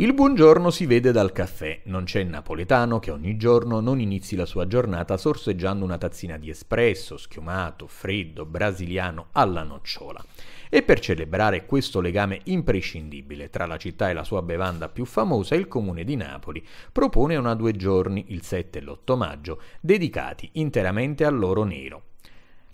Il buongiorno si vede dal caffè, non c'è napoletano che ogni giorno non inizi la sua giornata sorseggiando una tazzina di espresso, schiumato, freddo, brasiliano alla nocciola. E per celebrare questo legame imprescindibile tra la città e la sua bevanda più famosa, il comune di Napoli propone una due giorni, il 7 e l'8 maggio, dedicati interamente all'oro nero.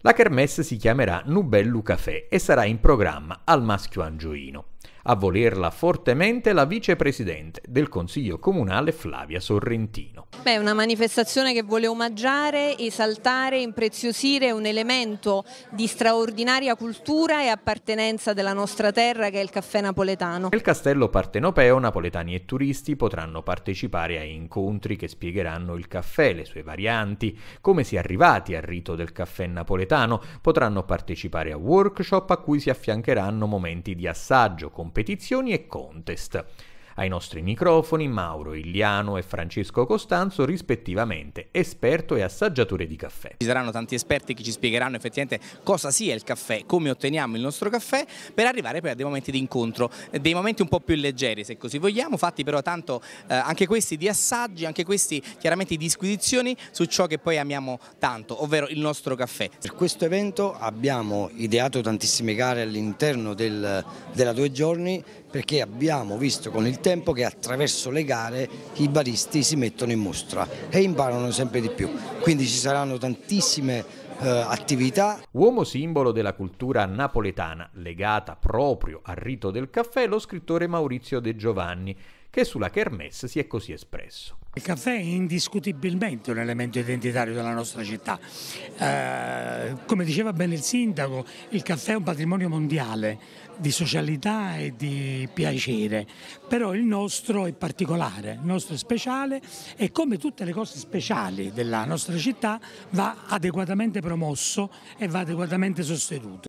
La kermesse si chiamerà Nubellu Café e sarà in programma al Maschio Angioino a volerla fortemente la vicepresidente del Consiglio Comunale Flavia Sorrentino. Beh, una manifestazione che vuole omaggiare, esaltare, impreziosire un elemento di straordinaria cultura e appartenenza della nostra terra che è il caffè napoletano. Nel castello partenopeo napoletani e turisti potranno partecipare a incontri che spiegheranno il caffè, le sue varianti, come si è arrivati al rito del caffè napoletano, potranno partecipare a workshop a cui si affiancheranno momenti di assaggio, competizione competizioni e contest. Ai nostri microfoni Mauro Igliano e Francesco Costanzo rispettivamente, esperto e assaggiatore di caffè. Ci saranno tanti esperti che ci spiegheranno effettivamente cosa sia il caffè, come otteniamo il nostro caffè, per arrivare poi a dei momenti di incontro, dei momenti un po' più leggeri se così vogliamo, fatti però tanto eh, anche questi di assaggi, anche questi chiaramente di squisizioni su ciò che poi amiamo tanto, ovvero il nostro caffè. Per questo evento abbiamo ideato tantissime gare all'interno del, della due giorni perché abbiamo visto con il tempo che attraverso le gare i baristi si mettono in mostra e imparano sempre di più, quindi ci saranno tantissime eh, attività. Uomo simbolo della cultura napoletana, legata proprio al rito del caffè, lo scrittore Maurizio De Giovanni, che sulla Kermesse si è così espresso. Il caffè è indiscutibilmente un elemento identitario della nostra città. Eh, come diceva bene il sindaco, il caffè è un patrimonio mondiale di socialità e di piacere, però il nostro è particolare, il nostro è speciale e come tutte le cose speciali della nostra città va adeguatamente promosso e va adeguatamente sostenuto.